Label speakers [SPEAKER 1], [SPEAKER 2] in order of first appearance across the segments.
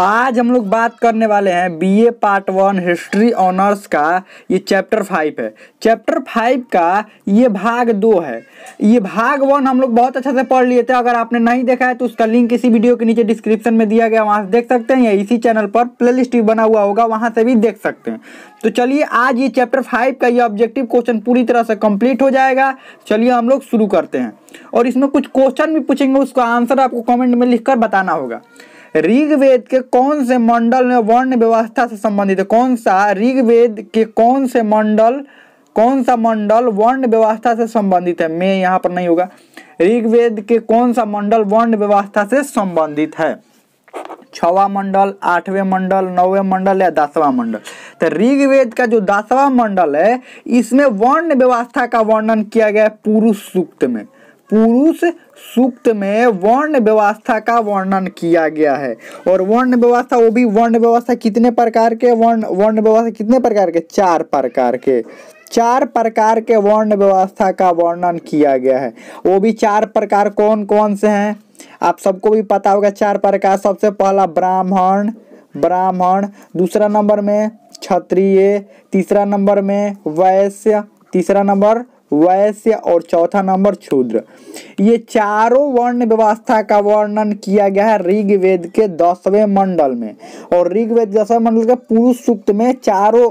[SPEAKER 1] आज हम लोग बात करने वाले हैं BA part one history honours का ये चैप्टर फाइव है चैप्टर फाइव का ये भाग दो है ये भाग वन हम लोग बहुत अच्छे से पढ़ लिए थे अगर आपने नहीं देखा है तो उसका लिंक इसी वीडियो के नीचे डिस्क्रिप्शन में दिया गया वहाँ से देख सकते हैं या इसी चैनल पर लिस्ट भी बना हुआ होगा वहाँ से भी देख सकते हैं तो चलिए आज ये चैप्टर फाइव का ये ऑब्जेक्टिव क्वेश्चन पूरी तरह से कम्प्लीट हो जाएगा चलिए हम लोग शुरू करते हैं और इसमें कुछ क्वेश्चन भी पूछेंगे उसका आंसर आपको कॉमेंट में लिख बताना होगा ऋग्वेद के कौन से मंडल में वर्ण व्यवस्था से संबंधित है कौन सा ऋग्वेद के कौन से मंडल कौन सा मंडल वर्ण व्यवस्था से संबंधित है मैं यहाँ पर नहीं होगा ऋग्वेद के कौन सा मंडल वर्ण व्यवस्था से संबंधित है छवा मंडल आठवें मंडल नौवे मंडल या दसवां मंडल तो ऋग्वेद का जो दसवां मंडल है इसमें वर्ण व्यवस्था का वर्णन किया गया है पुरुष सूक्त में पुरुष सूक्त में वर्ण व्यवस्था का वर्णन किया गया है और वर्ण व्यवस्था वो भी वर्ण व्यवस्था कितने प्रकार के वर्ण वर्ण व्यवस्था कितने प्रकार के चार प्रकार के चार प्रकार के वर्ण व्यवस्था का वर्णन किया गया है वो भी चार प्रकार कौन कौन से हैं आप सबको भी पता होगा चार प्रकार सबसे पहला ब्राह्मण ब्राह्मण दूसरा नंबर में क्षत्रिय तीसरा नंबर में वैश्य तीसरा नंबर वैश्य और चौथा नंबर शूद्र ये चारों वर्ण व्यवस्था का वर्णन किया गया है ऋग्वेद के दसवें मंडल में और ऋग्वेद दसवें मंडल के पुरुष सूक्त में चारों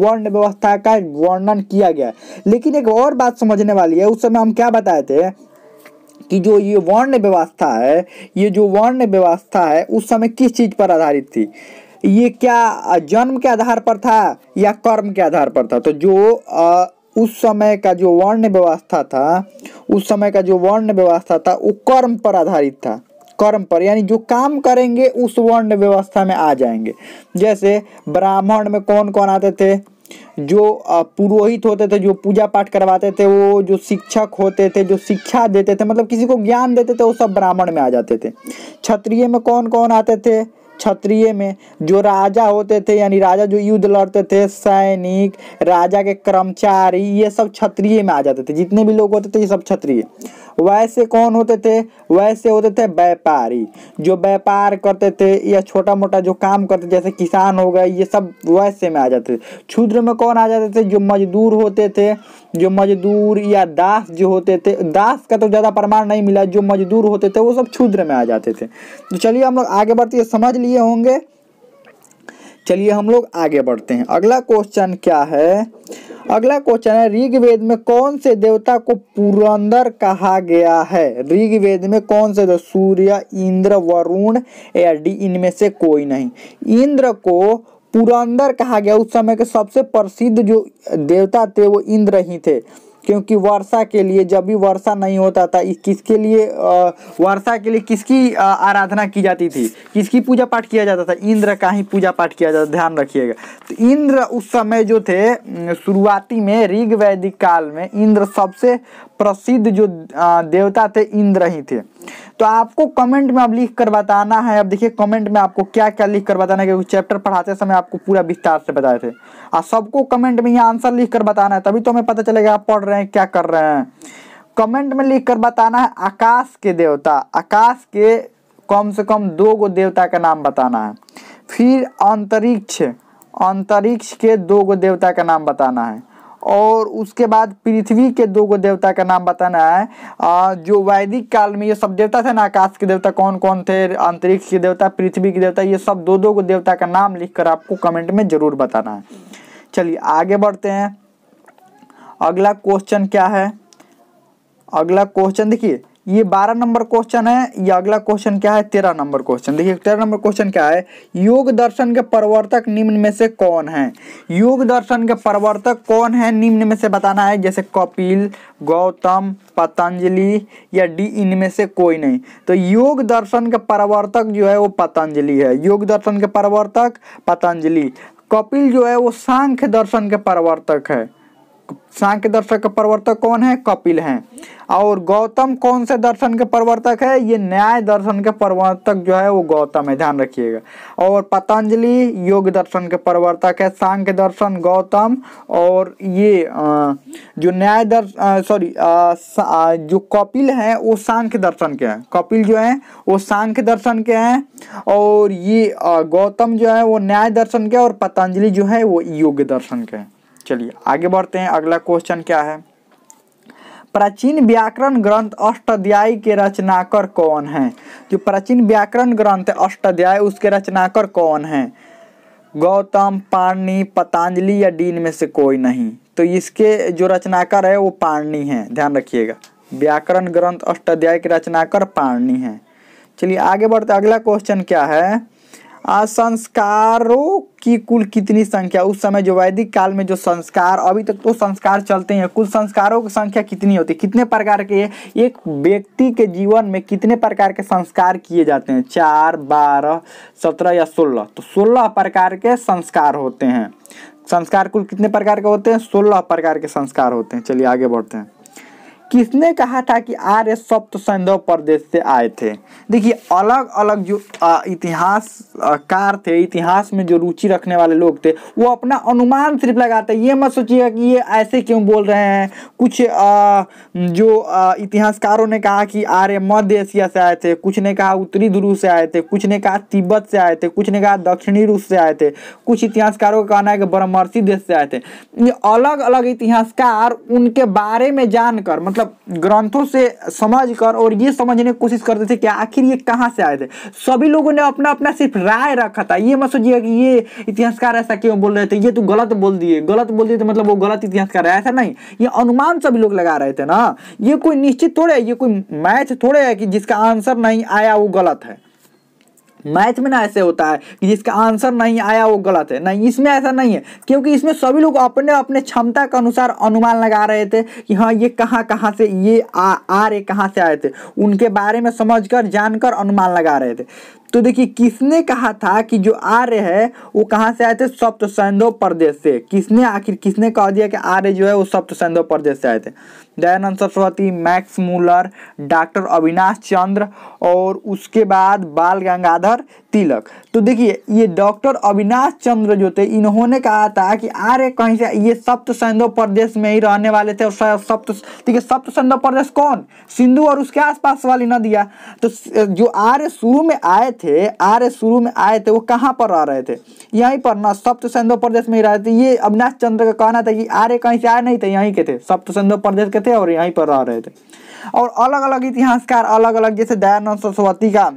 [SPEAKER 1] वर्ण व्यवस्था का वर्णन किया गया है लेकिन एक और बात समझने वाली है उस समय हम क्या बताए थे कि जो ये वर्ण व्यवस्था है ये जो वर्ण व्यवस्था है उस समय किस चीज पर आधारित थी ये क्या जन्म के आधार पर था या कर्म के आधार पर था तो जो उस समय का जो वर्ण व्यवस्था था उस समय का जो वर्ण व्यवस्था था वो कर्म पर आधारित था कर्म पर यानी जो काम करेंगे उस वर्ण व्यवस्था में आ जाएंगे जैसे ब्राह्मण में कौन कौन आते थे जो पुरोहित होते थे जो पूजा पाठ करवाते थे वो जो शिक्षक होते थे जो शिक्षा देते थे मतलब किसी को ज्ञान देते थे वो सब ब्राह्मण में आ जाते थे क्षत्रिय में कौन कौन आते थे क्षत्रिय में जो राजा होते थे यानी राजा जो युद्ध लड़ते थे सैनिक राजा के कर्मचारी ये सब क्षत्रिय में आ जाते थे जितने भी लोग होते थे ये सब क्षत्रिय वैसे कौन होते थे वैसे होते थे व्यापारी जो व्यापार करते थे या छोटा मोटा जो काम करते जैसे किसान हो गए ये सब वैसे में आ जाते थे क्षुद्र में कौन आ जाते थे जो मजदूर होते थे जो मजदूर या दास जो होते थे दास का तो ज़्यादा प्रमाण नहीं मिला जो मजदूर होते थे वो सब क्षुद्र में आ जाते थे तो चलिए हम लोग आगे बढ़ते समझ लिए लिए होंगे चलिए हम लोग आगे बढ़ते हैं अगला क्वेश्चन क्या है अगला क्वेश्चन है ऋग्वेद में कौन से देवता को पुरंदर कहा गया है ऋग्वेद में कौन से सूर्य इंद्र वरुण या डी इनमें से कोई नहीं इंद्र को पुरंदर कहा गया उस समय के सबसे प्रसिद्ध जो देवता थे वो इंद्र ही थे क्योंकि वर्षा के लिए जब भी वर्षा नहीं होता था किसके लिए वर्षा के लिए किसकी आराधना की जाती थी किसकी पूजा पाठ किया जाता था इंद्र का ही पूजा पाठ किया जाता ध्यान रखिएगा तो इंद्र उस समय जो थे शुरुआती में ऋग वैदिक काल में इंद्र सबसे प्रसिद्ध जो देवता थे इंद्र ही थे तो आपको कमेंट में अब लिख कर बताना है अब देखिए कमेंट में आपको क्या क्या लिख कर बताना है क्योंकि चैप्टर पढ़ाते समय आपको पूरा विस्तार से बताए थे और सबको कमेंट में ये आंसर लिख कर बताना है तभी तो हमें पता चलेगा आप पढ़ रहे हैं क्या कर रहे हैं कमेंट में लिख कर बताना है आकाश के देवता आकाश के कम से कम दो गो देवता का नाम बताना है फिर अंतरिक्ष अंतरिक्ष के दो गो देवता का नाम बताना है और उसके बाद पृथ्वी के दो गो देवता का नाम बताना है जो वैदिक काल में ये सब देवता थे ना आकाश के देवता कौन कौन थे अंतरिक्ष के देवता पृथ्वी के देवता ये सब दो दो गो देवता का नाम लिखकर आपको कमेंट में जरूर बताना है चलिए आगे बढ़ते हैं अगला क्वेश्चन क्या है अगला क्वेश्चन देखिए ये बारह नंबर क्वेश्चन है या अगला क्वेश्चन क्या है तेरह नंबर क्वेश्चन देखिए तेरह नंबर क्वेश्चन क्या है योग दर्शन के प्रवर्तक निम्न में से कौन है योग दर्शन के प्रवर्तक कौन है निम्न में से बताना है जैसे कपिल गौतम पतंजलि या डी इनमें से कोई नहीं तो योग दर्शन के प्रवर्तक जो है वो पतंजलि है योग दर्शन के प्रवर्तक पतंजलि कपिल जो है वो सांख्य दर्शन के प्रवर्तक है सांख्य दर्शन के प्रवर्तक कौन है कपिल हैं और गौतम कौन से दर्शन के प्रवर्तक है ये न्याय दर्शन के प्रवर्तक जो है वो गौतम है ध्यान रखिएगा और पतंजलि योग दर्शन के प्रवर्तक है सांख्य दर्शन गौतम और ये जो न्याय दर्शन सॉरी जो कपिल हैं वो सांख्य दर्शन के हैं कपिल जो है वो सांख्य दर्शन के हैं और ये गौतम जो है वो न्याय दर्शन के और पतंजलि जो है वो योग दर्शन के हैं चलिए आगे बढ़ते हैं अगला क्वेश्चन क्या है प्राचीन व्याकरण ग्रंथ अष्टाध्यायी के रचनाकर कौन हैं जो प्राचीन व्याकरण ग्रंथ अष्टाध्याय उसके रचनाकर कौन हैं गौतम पाणनी पतंजलि या डीन में से कोई नहीं तो इसके जो रचनाकर है वो पाणनी हैं ध्यान रखिएगा व्याकरण ग्रंथ अष्टाध्याय के रचनाकर पाणनी हैं चलिए आगे बढ़ते अगला क्वेश्चन क्या है संस्कारों की कुल कितनी संख्या उस समय जो वैदिक काल में जो संस्कार अभी तक तो संस्कार चलते हैं कुल संस्कारों की संख्या कितनी होती है कितने प्रकार के एक व्यक्ति के जीवन में कितने प्रकार के संस्कार किए जाते हैं चार बारह सत्रह या सोलह तो सोलह प्रकार के संस्कार होते हैं संस्कार कुल कितने प्रकार के होते हैं सोलह प्रकार के संस्कार होते हैं चलिए आगे बढ़ते हैं किसने कहा था कि आर्य सप्त सैंधव प्रदेश से आए थे देखिए अलग अलग जो इतिहासकार थे इतिहास में जो रुचि रखने वाले लोग थे वो अपना अनुमान सिर्फ लगाते ये मत सोचिएगा कि ये ऐसे क्यों बोल रहे हैं कुछ आ, जो इतिहासकारों ने कहा कि आर्य मध्य एशिया से आए थे कुछ ने कहा उत्तरी ध्रुव से आए थे कुछ ने कहा तिब्बत से आए थे कुछ ने कहा दक्षिणी रूस से आए थे कुछ इतिहासकारों का कहना है कि ब्रह्मर्षि देश से आए थे ये अलग अलग इतिहासकार उनके बारे में जानकर मतलब मतलब ग्रंथों से समझ कर और ये समझने की कोशिश करते थे कि आखिर ये कहाँ से आए थे सभी लोगों ने अपना अपना सिर्फ राय रखा था ये मत सोचिएगा कि ये इतिहासकार ऐसा क्यों बोल रहे थे ये तो गलत बोल दिए गलत बोल दिए तो मतलब वो गलत इतिहासकार ऐसा नहीं ये अनुमान सभी लोग लगा रहे थे ना ये कोई निश्चित थोड़े है ये कोई मैथ थोड़े है कि जिसका आंसर नहीं आया वो गलत है मैथ में ना ऐसे होता है कि जिसका आंसर नहीं आया वो गलत है नहीं इसमें ऐसा नहीं है क्योंकि इसमें सभी लोग अपने अपने क्षमता के अनुसार अनुमान लगा रहे थे कि हाँ ये कहाँ कहाँ से ये आ आ रहे कहाँ से आए थे उनके बारे में समझकर जानकर अनुमान लगा रहे थे तो देखिए किसने कहा था कि जो आर्य है वो कहाँ से आए थे सप्त प्रदेश से किसने आखिर किसने कह दिया कि आर्य जो है वो सप्त प्रदेश से आए थे Dayanand Saraswati Max Muller doctor Avinash Chandra और उसके बाद बाल गंगाधर तिलक तो देखिए ये डॉक्टर अविनाश चंद्र जो थे इन्होंने कहा था कि अरे कहीं से ये सप्त सिंधु प्रदेश में ही रहने वाले थे और सप्त है सप्त सिंधु प्रदेश कौन सिंधु और उसके आसपास वाली नदियाँ तो जो आर्य शुरू में आए थे आर्य शुरू में आए थे वो कहाँ पर रह रहे थे यहीं पर ना सप्त सैंधो प्रदेश में ही रहे थे ये अविनाश चंद्र का कहना था कि आर्य कहीं से आए नहीं थे यहीं के थे सप्त सिंधु प्रदेश के थे और यहीं पर रह रहे थे और अलग अलग इतिहासकार अलग अलग जैसे दयानंद सरस्वती का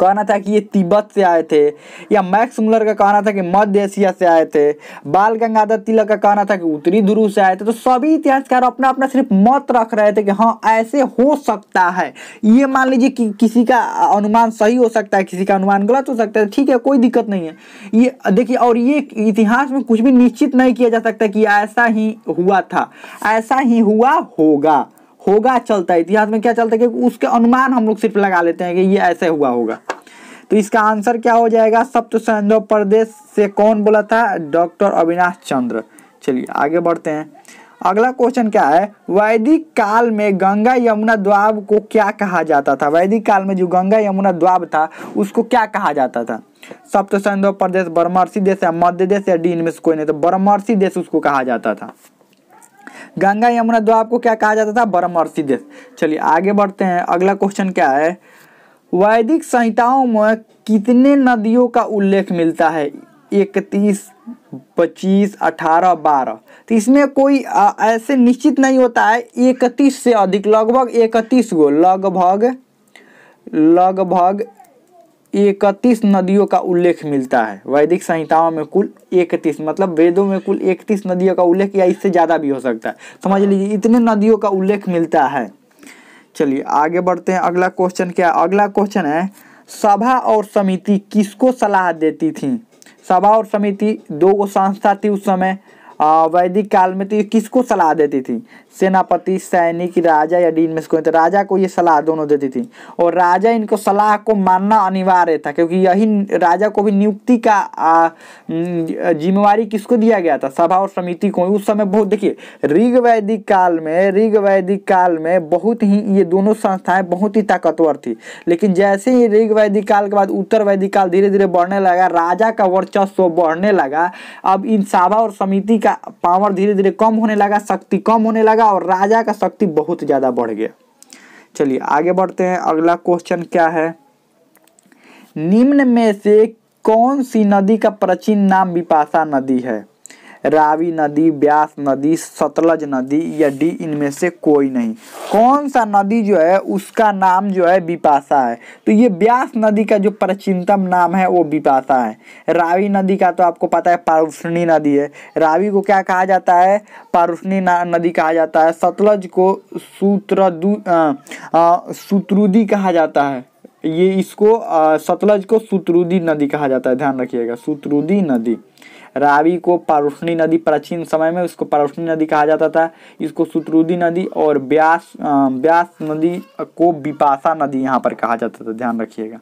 [SPEAKER 1] कहना था कि ये तिब्बत से आए थे या मैक्स मुलर का कहना था कि मध्य एशिया से आए थे बाल गंगाधर तिलक का कहना था कि उत्तरी ध्रुव से आए थे तो सभी इतिहासकार अपना अपना सिर्फ मत रख रहे थे कि हाँ ऐसे हो सकता है ये मान लीजिए कि किसी का अनुमान सही हो सकता है किसी का अनुमान गलत हो सकता है ठीक है कोई दिक्कत नहीं है ये देखिए और ये इतिहास में कुछ भी निश्चित नहीं किया जा सकता कि ऐसा ही हुआ था ऐसा ही हुआ होगा होगा चलता है इतिहास में क्या चलता है कि उसके अनुमान हम लोग सिर्फ लगा लेते हैं कि ये ऐसे हुआ होगा तो इसका आंसर क्या हो जाएगा सप्त सिंधु प्रदेश से कौन बोला था डॉक्टर अविनाश चंद्र चलिए आगे बढ़ते हैं अगला क्वेश्चन क्या है वैदिक काल में गंगा यमुना द्वाब को क्या कहा जाता था वैदिक काल में जो गंगा यमुना द्वाब था उसको क्या कहा जाता था सप्त सिंधु प्रदेश बरमर्सी देश या मध्य देश या डी इनमें से कोई नहीं तो बरमर्सी देश उसको कहा जाता था गंगा यमुना द्वाब को क्या कहा जाता था बरमर्सी देश चलिए आगे बढ़ते हैं अगला क्वेश्चन क्या है वैदिक संहिताओं में कितने नदियों का उल्लेख मिलता है इकतीस पच्चीस अठारह बारह तो इसमें कोई आ, ऐसे निश्चित नहीं होता है इकतीस से अधिक लगभग इकतीस गो लगभग लगभग इकतीस नदियों का उल्लेख मिलता है वैदिक संहिताओं में कुल इकतीस मतलब वेदों में कुल इकतीस नदियों का उल्लेख या इससे ज़्यादा भी हो सकता है समझ लीजिए इतने नदियों का उल्लेख मिलता है चलिए आगे बढ़ते हैं अगला क्वेश्चन क्या अगला क्वेश्चन है सभा और समिति किसको सलाह देती थी सभा और समिति दो गो संस्था थी उस समय वैदिक काल में तो ये किसको सलाह देती थी सेनापति सैनिक राजा या डीन में से कोई तो राजा को ये सलाह दोनों देती थी और राजा इनको सलाह को मानना अनिवार्य था क्योंकि यही राजा को भी नियुक्ति का जिम्मेवारी किसको दिया गया था सभा और समिति को उस समय बहुत देखिए ऋग वैदिक काल में ऋग वैदिक काल में बहुत ही ये दोनों संस्थाएं बहुत ही ताकतवर थी लेकिन जैसे ही ऋग वैदिक काल के बाद उत्तर वैदिक काल धीरे धीरे बढ़ने लगा राजा का वर्चस्व बढ़ने लगा अब इन सभा और समिति का पावर धीरे धीरे कम होने लगा शक्ति कम होने लगा और राजा का शक्ति बहुत ज़्यादा बढ़ गया चलिए आगे बढ़ते हैं अगला क्वेश्चन क्या है निम्न में से कौन सी नदी का प्राचीन नाम विपाशा नदी है रावी नदी ब्यास नदी सतलज नदी या डी इनमें से कोई नहीं कौन सा नदी जो है उसका नाम जो है बिपाशा है तो ये ब्यास नदी का जो प्राचीनतम नाम है वो बिपाशा है रावी नदी का तो आपको पता है पारुष्णी नदी है रावी को क्या कहा जाता है पारुष्णी नदी कहा जाता है सतलज को सूत्रदू सूत्रुदी कहा जाता है ये इसको सतलज को सूत्रुदी नदी कहा जाता है ध्यान रखिएगा सूत्रुदी नदी रावी को पारोठनी नदी प्राचीन समय में उसको पारोषणी नदी कहा जाता था इसको सुतरुदी नदी और ब्यास ब्यास नदी को बिपासा नदी यहाँ पर कहा जाता था ध्यान रखिएगा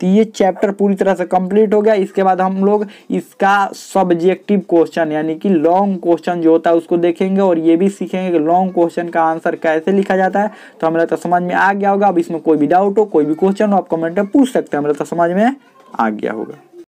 [SPEAKER 1] तो ये चैप्टर पूरी तरह से कंप्लीट हो गया इसके बाद हम लोग इसका सब्जेक्टिव क्वेश्चन यानी कि लॉन्ग क्वेश्चन जो होता है उसको देखेंगे और ये भी सीखेंगे कि लॉन्ग क्वेश्चन का आंसर कैसे लिखा जाता है तो हमें लगता तो समझ में आ गया होगा अब इसमें कोई भी डाउट हो कोई भी क्वेश्चन हो आप कमेंट में पूछ सकते हैं हमें लगता तो समझ में आ गया होगा